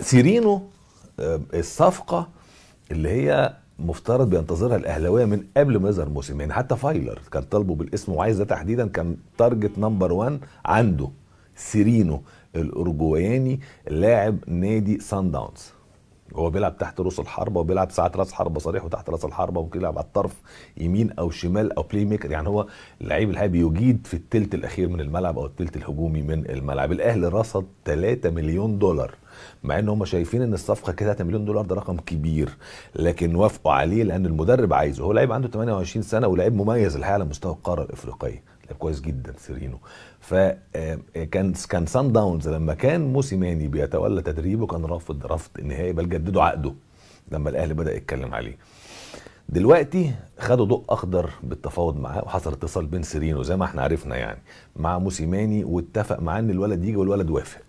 سيرينو آه، الصفقه اللي هي مفترض بينتظرها الاهلاويه من قبل ما يظهر موسم يعني حتى فايلر كان طالبه بالاسم وعايز ده تحديدا كان تارجت نمبر 1 عنده سيرينو الاورجواياني لاعب نادي سان داونز هو بيلعب تحت رؤوس الحربه وبيلعب ساعات راس حربه صريح وتحت راس الحربه ممكن يلعب على الطرف يمين او شمال او بلاي ميكر يعني هو اللعيب اللي بيجيد في الثلث الاخير من الملعب او الثلث الهجومي من الملعب الاهلي رصد 3 مليون دولار مع ان هم شايفين ان الصفقه كده 3 مليون دولار ده رقم كبير لكن وافقوا عليه لان المدرب عايزه هو لعيب عنده 28 سنه ولاعيب مميز الحقيقه على مستوى القاره الافريقيه لعيب كويس جدا سيرينو فكان آه، كان سان داونز لما كان موسيماني بيتولى تدريبه كان رافض رفض النهائي بل جددوا عقده لما الاهلي بدا يتكلم عليه دلوقتي خدوا ضوء اخضر بالتفاوض معاه وحصل اتصال بين سيرينو زي ما احنا عرفنا يعني مع موسيماني واتفق معاه ان الولد يجي والولد وافق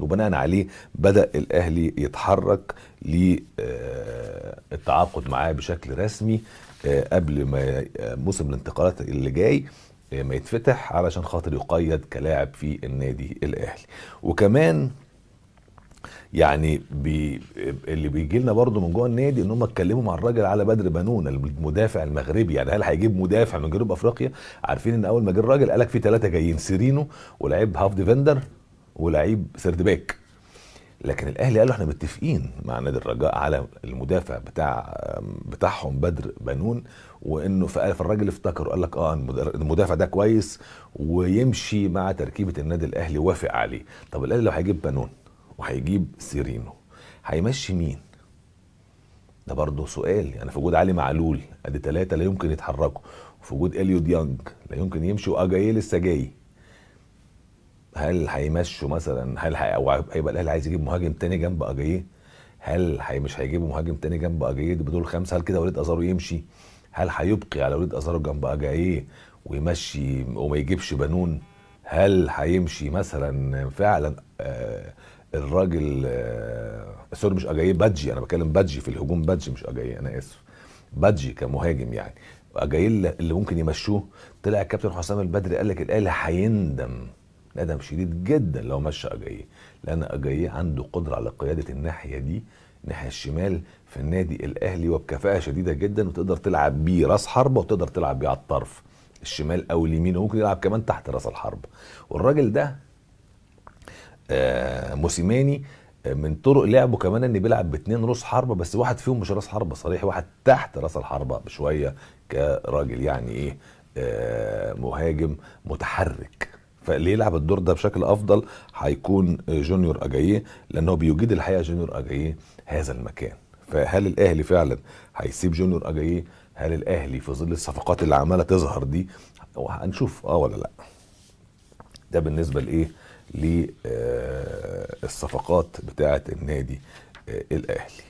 وبناء عليه بدا الاهلي يتحرك للتعاقد آه، معاه بشكل رسمي آه، قبل ما آه، موسم الانتقالات اللي جاي ما يتفتح علشان خاطر يقيد كلاعب في النادي الاهلي وكمان يعني بي اللي بيجي لنا برضه من جوه النادي ان هم اتكلموا مع الراجل على بدر بنون المدافع المغربي يعني هل هيجيب مدافع من جنوب افريقيا عارفين ان اول ما جه الراجل قالك في ثلاثه جايين سيرينو ولاعيب هاف ديفندر ولعيب سرد باك لكن الاهلي قالوا احنا متفقين مع نادي الرجاء على المدافع بتاع بتاعهم بدر بنون وانه فالراجل افتكر وقال لك اه المدافع ده كويس ويمشي مع تركيبه النادي الاهلي وافق عليه طب الاهلي لو هيجيب بنون وهيجيب سيرينو هيمشي مين ده برضه سؤال انا يعني في وجود علي معلول ادي ثلاثه لا يمكن يتحركوا وفي وجود اليو ديانج لا يمكن يمشي واجاي لسه جاي هل هيمشوا مثلا هل هي... او هيبقى الاهلي عايز يجيب مهاجم تاني جنب اجاييه هل هي مش هيجيبوا مهاجم تاني جنب اجاييه بدول خمسه هل كده وليد ازارو يمشي هل هيبقي على وليد ازارو جنب اجاييه ويمشي وما يجيبش بنون هل هيمشي مثلا فعلا آه الراجل آه سوري مش اجاييه بادجي انا بتكلم بادجي في الهجوم بادجي مش اجاييه انا اسف بادجي كمهاجم يعني اجيه اللي ممكن يمشوه طلع الكابتن حسام البدري قال لك الاهلي هيندم ادم شديد جدا لو مشى أجاي لان أجاي عنده قدره على قياده الناحيه دي الناحيه الشمال في النادي الاهلي وبكفاءه شديده جدا وتقدر تلعب بيه راس حربه وتقدر تلعب بيه على الطرف الشمال او اليمين وممكن يلعب كمان تحت راس الحربه والراجل ده آه، موسيماني آه، من طرق لعبه كمان ان بيلعب باتنين راس حربه بس واحد فيهم مش راس حربه صريح واحد تحت راس الحربه بشويه كراجل يعني ايه آه، مهاجم متحرك فاللي يلعب الدور ده بشكل افضل هيكون جونيور اجاييه لان هو بيجيد الحقيقه جونيور اجاييه هذا المكان فهل الاهلي فعلا هيسيب جونيور اجاييه هل الاهلي في ظل الصفقات اللي عماله تظهر دي هنشوف اه ولا لا ده بالنسبه لايه للصفقات آه، بتاعه النادي آه، الاهلي